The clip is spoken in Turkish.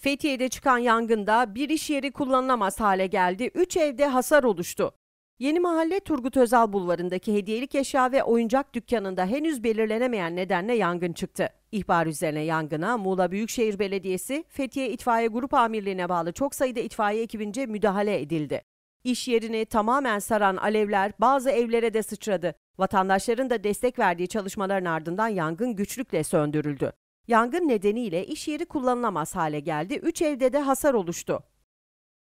Fethiye'de çıkan yangında bir iş yeri kullanılamaz hale geldi, 3 evde hasar oluştu. Yeni Mahalle Turgut Özal Bulvarı'ndaki hediyelik eşya ve oyuncak dükkanında henüz belirlenemeyen nedenle yangın çıktı. İhbar üzerine yangına Muğla Büyükşehir Belediyesi, Fethiye İtfaiye Grup Amirliğine bağlı çok sayıda itfaiye ekibince müdahale edildi. İş yerini tamamen saran alevler bazı evlere de sıçradı. Vatandaşların da destek verdiği çalışmaların ardından yangın güçlükle söndürüldü. Yangın nedeniyle iş yeri kullanılamaz hale geldi. 3 evde de hasar oluştu.